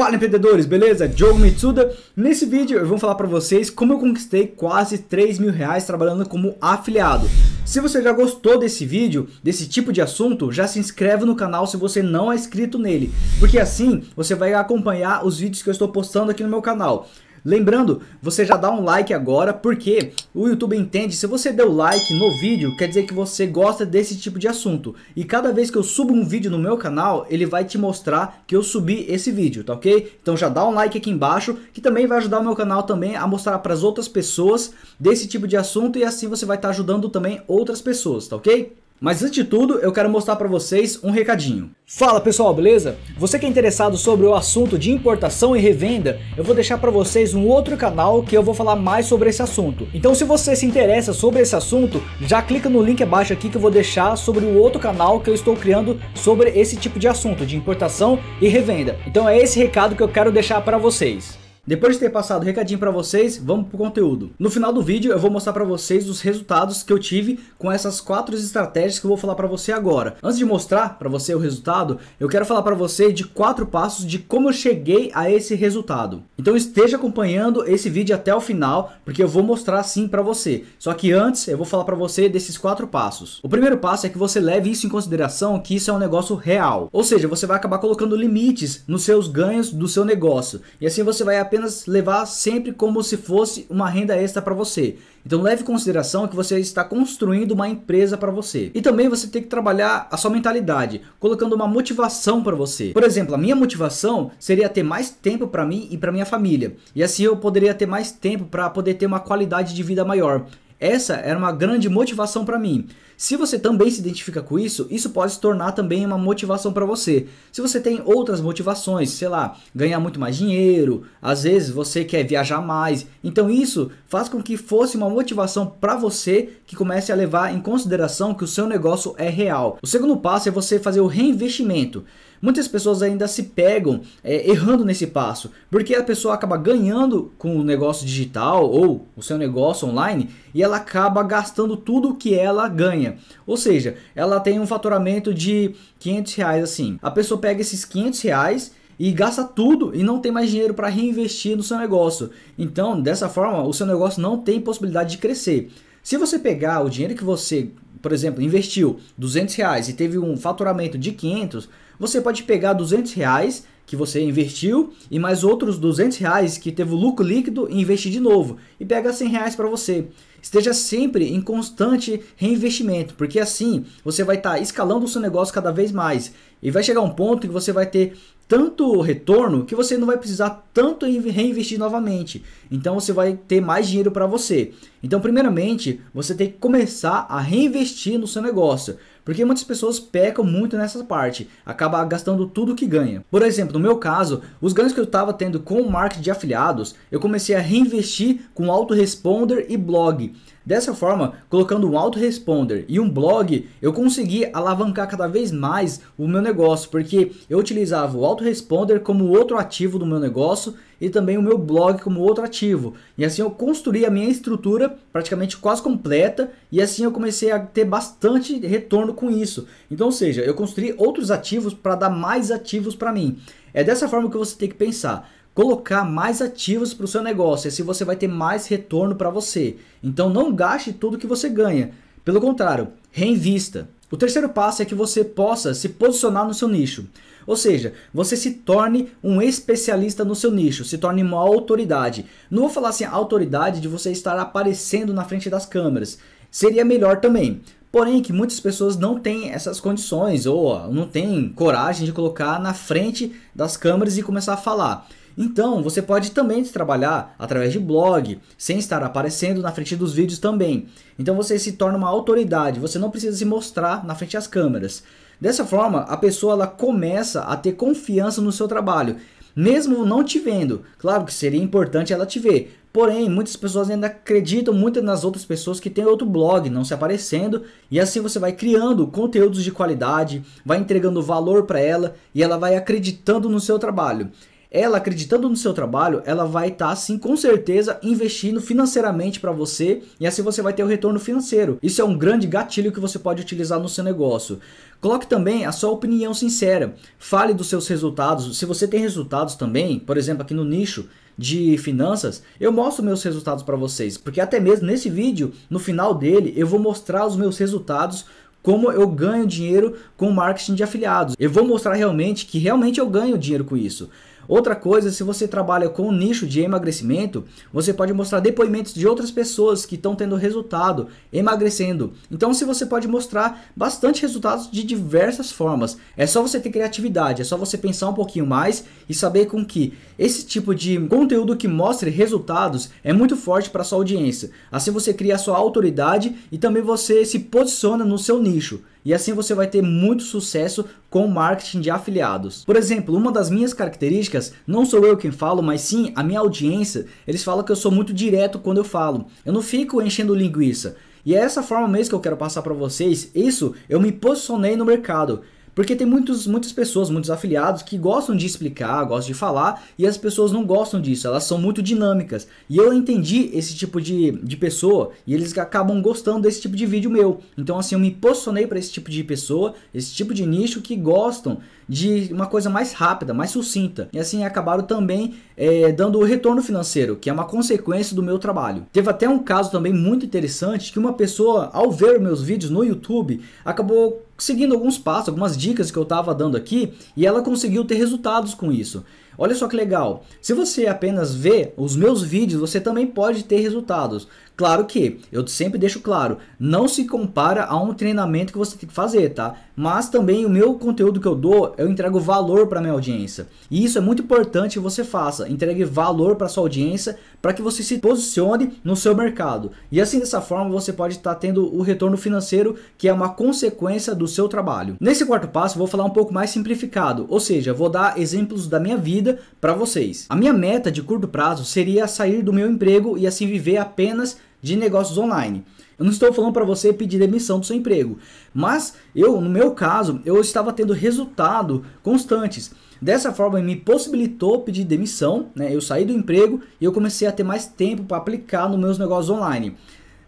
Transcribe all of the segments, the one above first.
Fala empreendedores, beleza? Diogo Mitsuda. Nesse vídeo eu vou falar para vocês como eu conquistei quase 3 mil reais trabalhando como afiliado. Se você já gostou desse vídeo, desse tipo de assunto, já se inscreve no canal se você não é inscrito nele, porque assim você vai acompanhar os vídeos que eu estou postando aqui no meu canal. Lembrando, você já dá um like agora, porque o YouTube entende, se você deu like no vídeo, quer dizer que você gosta desse tipo de assunto. E cada vez que eu subo um vídeo no meu canal, ele vai te mostrar que eu subi esse vídeo, tá ok? Então já dá um like aqui embaixo, que também vai ajudar o meu canal também a mostrar para as outras pessoas desse tipo de assunto e assim você vai estar tá ajudando também outras pessoas, tá ok? Mas antes de tudo, eu quero mostrar para vocês um recadinho. Fala pessoal, beleza? Você que é interessado sobre o assunto de importação e revenda, eu vou deixar para vocês um outro canal que eu vou falar mais sobre esse assunto. Então se você se interessa sobre esse assunto, já clica no link abaixo aqui que eu vou deixar sobre o outro canal que eu estou criando sobre esse tipo de assunto, de importação e revenda. Então é esse recado que eu quero deixar para vocês. Depois de ter passado o recadinho para vocês, vamos pro conteúdo. No final do vídeo eu vou mostrar para vocês os resultados que eu tive com essas quatro estratégias que eu vou falar para você agora. Antes de mostrar para você o resultado, eu quero falar para você de quatro passos de como eu cheguei a esse resultado. Então esteja acompanhando esse vídeo até o final, porque eu vou mostrar sim para você. Só que antes eu vou falar para você desses quatro passos. O primeiro passo é que você leve isso em consideração que isso é um negócio real. Ou seja, você vai acabar colocando limites nos seus ganhos do seu negócio. E assim você vai apenas apenas levar sempre como se fosse uma renda extra para você. Então leve em consideração que você está construindo uma empresa para você. E também você tem que trabalhar a sua mentalidade, colocando uma motivação para você. Por exemplo, a minha motivação seria ter mais tempo para mim e para minha família. E assim eu poderia ter mais tempo para poder ter uma qualidade de vida maior. Essa era uma grande motivação para mim. Se você também se identifica com isso, isso pode se tornar também uma motivação para você. Se você tem outras motivações, sei lá, ganhar muito mais dinheiro, às vezes você quer viajar mais, então isso faz com que fosse uma motivação para você que comece a levar em consideração que o seu negócio é real. O segundo passo é você fazer o reinvestimento. Muitas pessoas ainda se pegam é, errando nesse passo, porque a pessoa acaba ganhando com o negócio digital ou o seu negócio online e ela acaba gastando tudo o que ela ganha. Ou seja, ela tem um faturamento de 500 reais assim. A pessoa pega esses 500 reais e gasta tudo e não tem mais dinheiro para reinvestir no seu negócio. Então, dessa forma, o seu negócio não tem possibilidade de crescer. Se você pegar o dinheiro que você, por exemplo, investiu 200 reais e teve um faturamento de 500, você pode pegar 200 reais que você investiu e mais outros 200 reais que teve o lucro líquido e investir de novo e pega 100 reais para você. Esteja sempre em constante reinvestimento, porque assim você vai estar tá escalando o seu negócio cada vez mais e vai chegar um ponto que você vai ter tanto retorno que você não vai precisar tanto reinvestir novamente. Então você vai ter mais dinheiro para você. Então, primeiramente, você tem que começar a reinvestir no seu negócio. Porque muitas pessoas pecam muito nessa parte, acaba gastando tudo que ganha. Por exemplo, no meu caso, os ganhos que eu estava tendo com o marketing de afiliados, eu comecei a reinvestir com autoresponder e blog. Dessa forma, colocando um autoresponder e um blog, eu consegui alavancar cada vez mais o meu negócio, porque eu utilizava o autoresponder como outro ativo do meu negócio e também o meu blog como outro ativo. E assim eu construí a minha estrutura praticamente quase completa e assim eu comecei a ter bastante retorno com isso. Então, ou seja, eu construí outros ativos para dar mais ativos para mim. É dessa forma que você tem que pensar colocar mais ativos para o seu negócio, assim você vai ter mais retorno para você. Então não gaste tudo que você ganha, pelo contrário, reinvista. O terceiro passo é que você possa se posicionar no seu nicho. Ou seja, você se torne um especialista no seu nicho, se torne uma autoridade. Não vou falar assim, autoridade de você estar aparecendo na frente das câmeras. Seria melhor também. Porém, que muitas pessoas não têm essas condições ou não têm coragem de colocar na frente das câmeras e começar a falar. Então, você pode também trabalhar através de blog, sem estar aparecendo na frente dos vídeos também. Então você se torna uma autoridade, você não precisa se mostrar na frente das câmeras. Dessa forma, a pessoa ela começa a ter confiança no seu trabalho, mesmo não te vendo. Claro que seria importante ela te ver, Porém, muitas pessoas ainda acreditam muito nas outras pessoas que têm outro blog não se aparecendo, e assim você vai criando conteúdos de qualidade, vai entregando valor para ela e ela vai acreditando no seu trabalho ela acreditando no seu trabalho, ela vai estar tá, sim com certeza investindo financeiramente para você e assim você vai ter o retorno financeiro. Isso é um grande gatilho que você pode utilizar no seu negócio. Coloque também a sua opinião sincera. Fale dos seus resultados. Se você tem resultados também, por exemplo, aqui no nicho, de finanças, eu mostro meus resultados para vocês, porque até mesmo nesse vídeo, no final dele, eu vou mostrar os meus resultados como eu ganho dinheiro com marketing de afiliados. Eu vou mostrar realmente que realmente eu ganho dinheiro com isso. Outra coisa, se você trabalha com um nicho de emagrecimento, você pode mostrar depoimentos de outras pessoas que estão tendo resultado emagrecendo. Então, se você pode mostrar bastante resultados de diversas formas. É só você ter criatividade, é só você pensar um pouquinho mais e saber com que esse tipo de conteúdo que mostre resultados é muito forte para sua audiência. Assim você cria a sua autoridade e também você se posiciona no seu nicho e assim você vai ter muito sucesso com marketing de afiliados. Por exemplo, uma das minhas características, não sou eu quem falo, mas sim a minha audiência, eles falam que eu sou muito direto quando eu falo. Eu não fico enchendo linguiça. E é essa forma mesmo que eu quero passar para vocês. Isso eu me posicionei no mercado. Porque tem muitos, muitas pessoas, muitos afiliados que gostam de explicar, gostam de falar e as pessoas não gostam disso, elas são muito dinâmicas. E eu entendi esse tipo de, de pessoa e eles acabam gostando desse tipo de vídeo meu. Então, assim, eu me posicionei para esse tipo de pessoa, esse tipo de nicho que gostam de uma coisa mais rápida, mais sucinta. E assim acabaram também é, dando o retorno financeiro, que é uma consequência do meu trabalho. Teve até um caso também muito interessante que uma pessoa, ao ver meus vídeos no YouTube, acabou seguindo alguns passos, algumas dicas que eu estava dando aqui, e ela conseguiu ter resultados com isso. Olha só que legal. Se você apenas vê os meus vídeos, você também pode ter resultados. Claro que, eu sempre deixo claro, não se compara a um treinamento que você tem que fazer, tá? Mas também o meu conteúdo que eu dou, eu entrego valor para minha audiência. E isso é muito importante que você faça, entregue valor para sua audiência, para que você se posicione no seu mercado. E assim dessa forma você pode estar tá tendo o retorno financeiro, que é uma consequência do seu trabalho. Nesse quarto passo, vou falar um pouco mais simplificado, ou seja, vou dar exemplos da minha vida vida para vocês. A minha meta de curto prazo seria sair do meu emprego e assim viver apenas de negócios online. Eu não estou falando para você pedir demissão do seu emprego, mas eu, no meu caso, eu estava tendo resultado constantes. Dessa forma, me possibilitou pedir demissão, né? Eu saí do emprego e eu comecei a ter mais tempo para aplicar nos meus negócios online.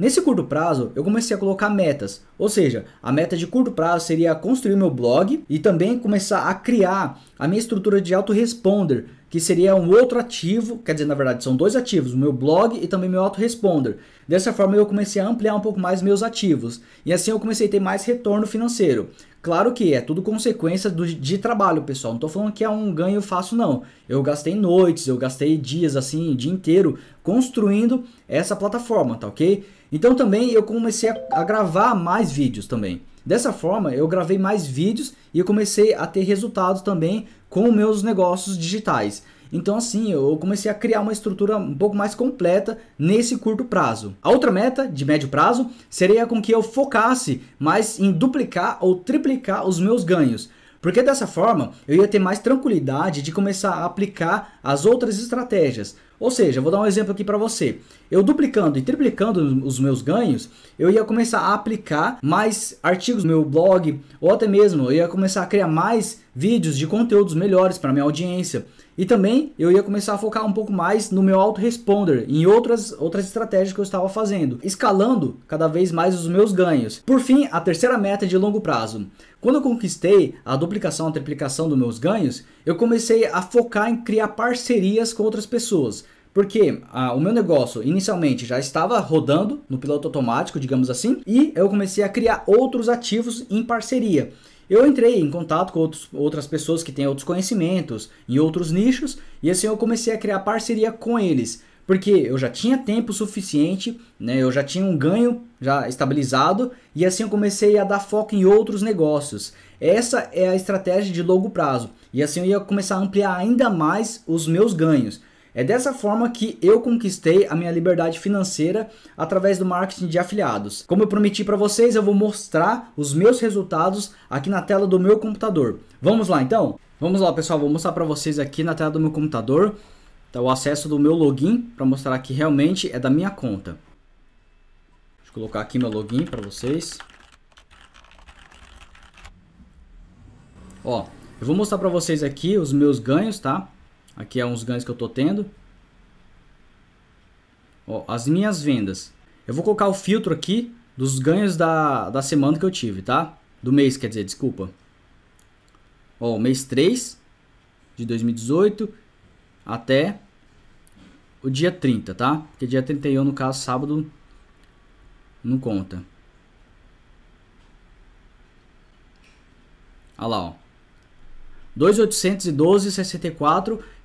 Nesse curto prazo, eu comecei a colocar metas, ou seja, a meta de curto prazo seria construir meu blog e também começar a criar a minha estrutura de autoresponder, que seria um outro ativo, quer dizer, na verdade são dois ativos, o meu blog e também meu autoresponder. Dessa forma eu comecei a ampliar um pouco mais meus ativos e assim eu comecei a ter mais retorno financeiro. Claro que é tudo consequência do, de trabalho, pessoal. Não estou falando que é um ganho fácil, não. Eu gastei noites, eu gastei dias, assim, o dia inteiro construindo essa plataforma, tá ok? Então também eu comecei a, a gravar mais vídeos também. Dessa forma, eu gravei mais vídeos e comecei a ter resultados também com meus negócios digitais. Então assim, eu comecei a criar uma estrutura um pouco mais completa nesse curto prazo. A outra meta de médio prazo seria com que eu focasse mais em duplicar ou triplicar os meus ganhos. Porque dessa forma eu ia ter mais tranquilidade de começar a aplicar as outras estratégias. Ou seja, vou dar um exemplo aqui para você. Eu duplicando e triplicando os meus ganhos, eu ia começar a aplicar mais artigos no meu blog, ou até mesmo eu ia começar a criar mais vídeos de conteúdos melhores para minha audiência. E também eu ia começar a focar um pouco mais no meu autoresponder, em outras, outras estratégias que eu estava fazendo, escalando cada vez mais os meus ganhos. Por fim, a terceira meta é de longo prazo. Quando eu conquistei a duplicação, a triplicação dos meus ganhos, eu comecei a focar em criar parcerias com outras pessoas. Porque ah, o meu negócio inicialmente já estava rodando no piloto automático, digamos assim, e eu comecei a criar outros ativos em parceria. Eu entrei em contato com outros, outras pessoas que têm outros conhecimentos em outros nichos e assim eu comecei a criar parceria com eles. Porque eu já tinha tempo suficiente, né? eu já tinha um ganho já estabilizado e assim eu comecei a dar foco em outros negócios. Essa é a estratégia de longo prazo e assim eu ia começar a ampliar ainda mais os meus ganhos. É dessa forma que eu conquistei a minha liberdade financeira através do marketing de afiliados. Como eu prometi para vocês, eu vou mostrar os meus resultados aqui na tela do meu computador. Vamos lá então? Vamos lá pessoal, vou mostrar para vocês aqui na tela do meu computador tá? o acesso do meu login para mostrar que realmente é da minha conta. Deixa eu colocar aqui meu login para vocês. Ó, eu vou mostrar para vocês aqui os meus ganhos, tá? Aqui é uns ganhos que eu estou tendo. Ó, as minhas vendas. Eu vou colocar o filtro aqui dos ganhos da, da semana que eu tive, tá? Do mês, quer dizer, desculpa. Ó, mês 3 de 2018 até o dia 30, tá? Porque dia 31, no caso, sábado, não conta. Olha lá, ó. 2.812,64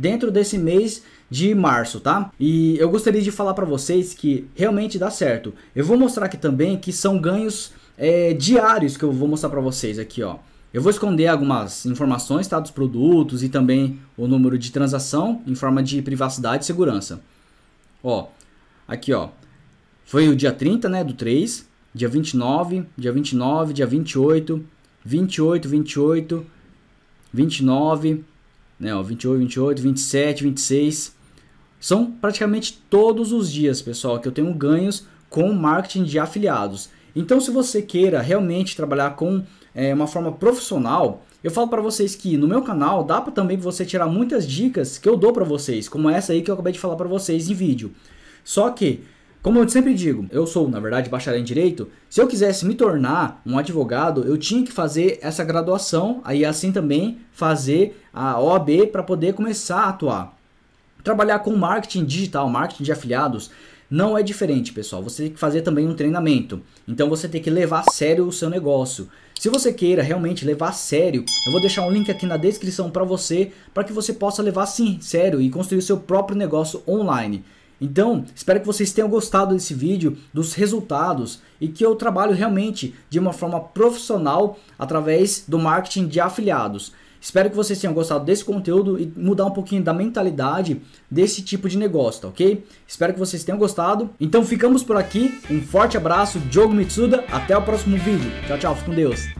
dentro desse mês de março, tá? E eu gostaria de falar para vocês que realmente dá certo. Eu vou mostrar aqui também que são ganhos é, diários que eu vou mostrar para vocês aqui, ó. Eu vou esconder algumas informações, tá, dos produtos e também o número de transação em forma de privacidade e segurança. Ó, aqui, ó. Foi o dia 30, né, do 3, dia 29, dia 29, dia 28, 28, 28, 29, né? Ó, 28, 28, 27, 26. São praticamente todos os dias, pessoal, que eu tenho ganhos com marketing de afiliados. Então, se você queira realmente trabalhar com é, uma forma profissional, eu falo para vocês que no meu canal dá para também você tirar muitas dicas que eu dou para vocês, como essa aí que eu acabei de falar para vocês em vídeo. Só que como eu sempre digo, eu sou, na verdade, bacharel em direito. Se eu quisesse me tornar um advogado, eu tinha que fazer essa graduação, aí assim também fazer a OAB para poder começar a atuar. Trabalhar com marketing digital, marketing de afiliados, não é diferente, pessoal. Você tem que fazer também um treinamento. Então você tem que levar a sério o seu negócio. Se você queira realmente levar a sério, eu vou deixar um link aqui na descrição para você, para que você possa levar sim sério e construir o seu próprio negócio online. Então, espero que vocês tenham gostado desse vídeo, dos resultados e que eu trabalho realmente de uma forma profissional através do marketing de afiliados. Espero que vocês tenham gostado desse conteúdo e mudar um pouquinho da mentalidade desse tipo de negócio, tá ok? Espero que vocês tenham gostado. Então ficamos por aqui. Um forte abraço, Diogo Mitsuda. Até o próximo vídeo. Tchau, tchau. Fique com Deus.